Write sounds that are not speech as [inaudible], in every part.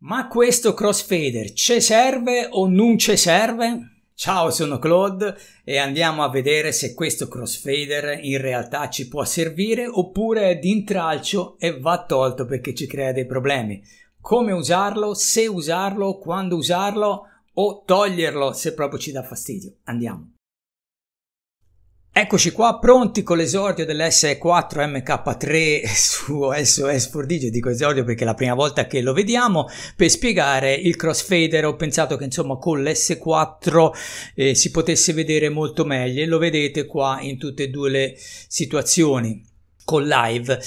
Ma questo crossfader ci serve o non ci serve? Ciao, sono Claude e andiamo a vedere se questo crossfader in realtà ci può servire oppure è d'intralcio e va tolto perché ci crea dei problemi. Come usarlo, se usarlo, quando usarlo o toglierlo se proprio ci dà fastidio. Andiamo. Eccoci qua pronti con l'esordio dell'S4 MK3 [laughs] su SOS 4Digio, dico esordio perché è la prima volta che lo vediamo, per spiegare il crossfader ho pensato che insomma con l'S4 eh, si potesse vedere molto meglio e lo vedete qua in tutte e due le situazioni con live.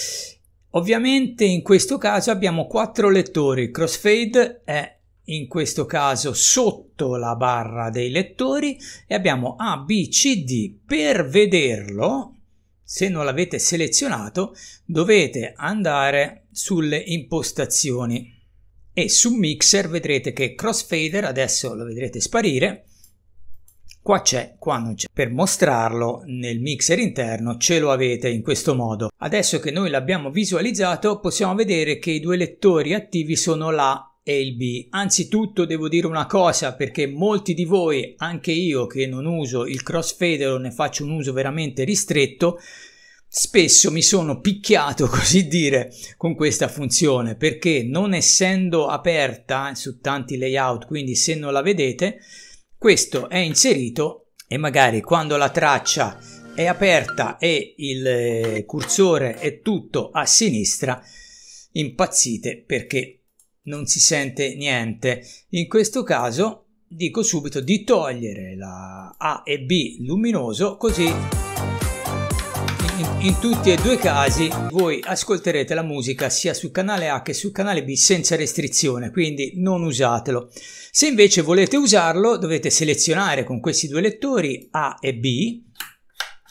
Ovviamente in questo caso abbiamo quattro lettori, crossfade è in questo caso sotto la barra dei lettori e abbiamo A, B, C, D. Per vederlo, se non l'avete selezionato, dovete andare sulle impostazioni e su Mixer vedrete che Crossfader, adesso lo vedrete sparire, qua c'è, qua non c'è. Per mostrarlo nel mixer interno ce lo avete in questo modo. Adesso che noi l'abbiamo visualizzato possiamo vedere che i due lettori attivi sono là Elbi, anzitutto devo dire una cosa perché molti di voi, anche io che non uso il crossfader o ne faccio un uso veramente ristretto, spesso mi sono picchiato, [laughs] così dire, con questa funzione perché non essendo aperta su tanti layout, quindi se non la vedete, questo è inserito e magari quando la traccia è aperta e il eh, cursore è tutto a sinistra, impazzite perché non si sente niente. In questo caso dico subito di togliere la A e B luminoso così in, in, tutti e due i casi voi ascolterete la musica sia sul canale A che sul canale B senza restrizione, quindi non usatelo. Se invece volete usarlo dovete selezionare con questi due lettori A e B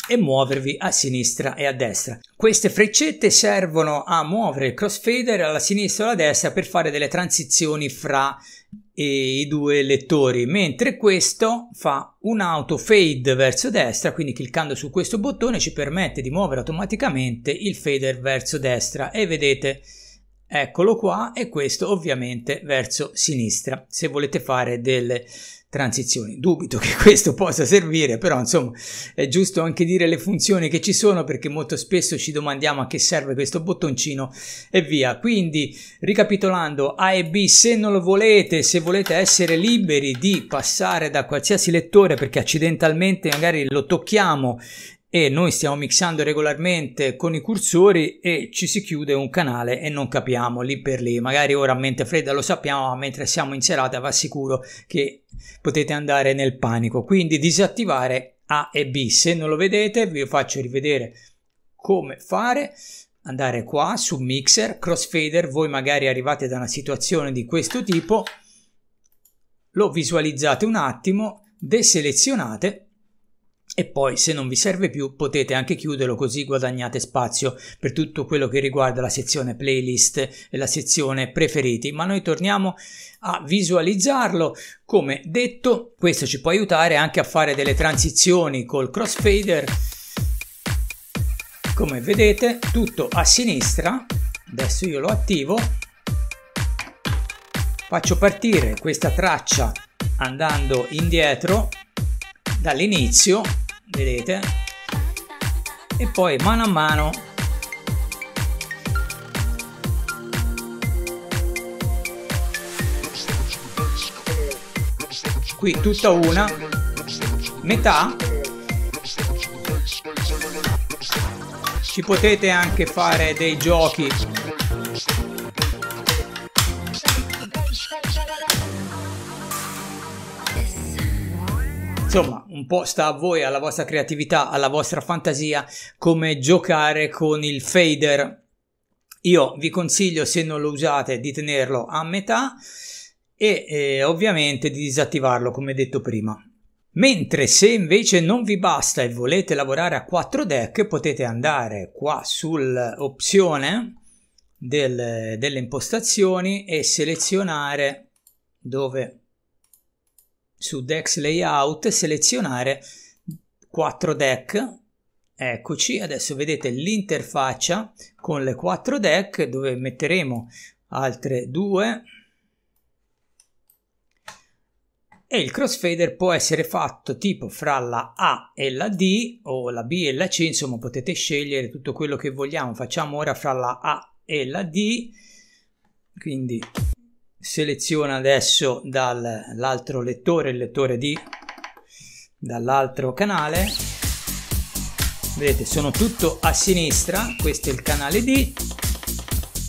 e muovervi a sinistra e a destra. Queste freccette servono a muovere il crossfader alla sinistra o alla destra per fare delle transizioni fra i due lettori, mentre questo fa un auto fade verso destra, quindi cliccando su questo bottone ci permette di muovere automaticamente il fader verso destra e vedete Eccolo qua e questo ovviamente verso sinistra se volete fare delle transizioni. Dubito che [laughs] questo possa servire, però insomma è giusto anche dire le funzioni che ci sono perché molto spesso ci domandiamo a che serve questo bottoncino e via. Quindi ricapitolando A e B se non lo volete, se volete essere liberi di passare da qualsiasi lettore perché accidentalmente magari lo tocchiamo e noi stiamo mixando regolarmente con i cursori e ci si chiude un canale e non capiamo lì per lì magari ora a mente fredda lo sappiamo ma mentre siamo in serata va sicuro che potete andare nel panico quindi disattivare A e B se non lo vedete vi faccio rivedere come fare andare qua su mixer crossfader voi magari arrivate da una situazione di questo tipo lo visualizzate un attimo deselezionate e poi, se non vi serve più, potete anche chiuderlo così guadagnate spazio per tutto quello che riguarda la sezione playlist e la sezione preferiti. Ma noi torniamo a visualizzarlo. Come detto, questo ci può aiutare anche a fare delle transizioni col crossfader. Come vedete, tutto a sinistra. Adesso io lo attivo. Faccio partire questa traccia andando indietro dall'inizio vedete e poi mano a mano qui tutta una metà ci potete anche fare dei giochi Insomma, un po' sta a voi, alla vostra creatività, alla vostra fantasia, come giocare con il fader. Io vi consiglio, se non lo usate, di tenerlo a metà e eh, ovviamente di disattivarlo, come detto prima. Mentre se invece non vi basta e volete lavorare a quattro deck, potete andare qua sull'opzione del, delle impostazioni e selezionare dove su Dex Layout selezionare 4 deck eccoci adesso vedete l'interfaccia con le 4 deck dove metteremo altre due e il crossfader può essere fatto tipo fra la A e la D o la B e la C insomma potete scegliere tutto quello che vogliamo facciamo ora fra la A e la D quindi seleziona adesso dall'altro lettore, il lettore di dall'altro canale. Vedete, sono tutto a sinistra, questo è il canale D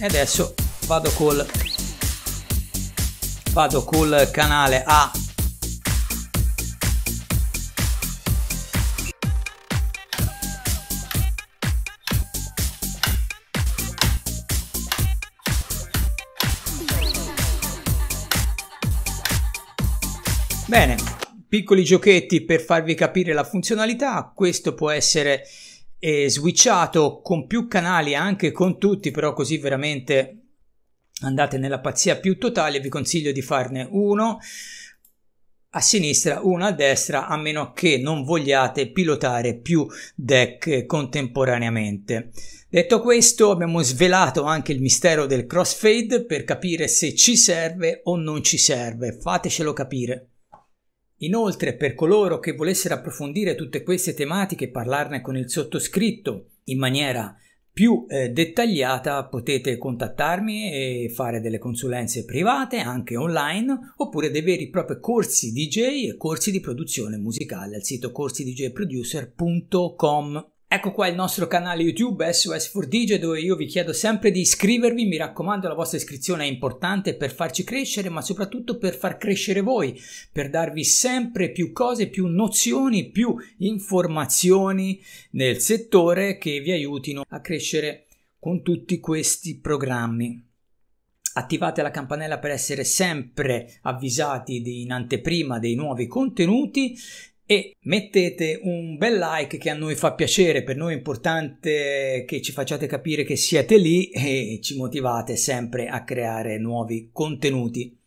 e adesso vado col vado col canale A Bene, piccoli giochetti per farvi capire la funzionalità, questo può essere eh, switchato con più canali, anche con tutti, però così veramente andate nella pazzia più totale, vi consiglio di farne uno a sinistra, uno a destra, a meno che non vogliate pilotare più deck contemporaneamente. Detto questo, abbiamo svelato anche il mistero del crossfade per capire se ci serve o non ci serve. Fatecelo capire. Inoltre, per coloro che volessero approfondire tutte queste tematiche e parlarne con il sottoscritto in maniera più eh, dettagliata, potete contattarmi e fare delle consulenze private, anche online, oppure dei veri e propri corsi DJ e corsi di produzione musicale al sito corsidjproducer.com. Ecco qua il nostro canale YouTube SOS4Digio dove io vi chiedo sempre di iscrivervi, mi raccomando la vostra iscrizione è importante per farci crescere ma soprattutto per far crescere voi, per darvi sempre più cose, più nozioni, più informazioni nel settore che vi aiutino a crescere con tutti questi programmi. Attivate la campanella per essere sempre avvisati in anteprima dei nuovi contenuti e mettete un bel like che a noi fa piacere, per noi è importante che ci facciate capire che siete lì e ci motivate sempre a creare nuovi contenuti.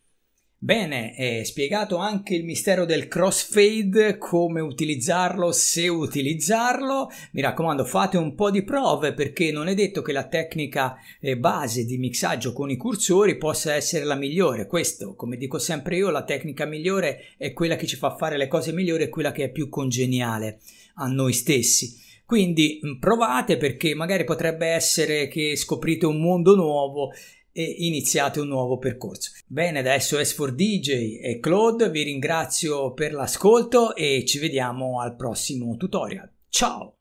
Bene, è spiegato anche il mistero del crossfade, come utilizzarlo, se utilizzarlo. Mi raccomando, fate un po' di prove perché non è detto che la tecnica eh, base di mixaggio con i cursori possa essere la migliore. Questo, come dico sempre io, la tecnica migliore è quella che ci fa fare le cose migliori, e quella che è più congeniale a noi stessi. Quindi mm, provate perché magari potrebbe essere che scoprite un mondo nuovo e iniziate un nuovo percorso. Bene, adesso SOS4DJ e Claude vi ringrazio per l'ascolto e ci vediamo al prossimo tutorial. Ciao!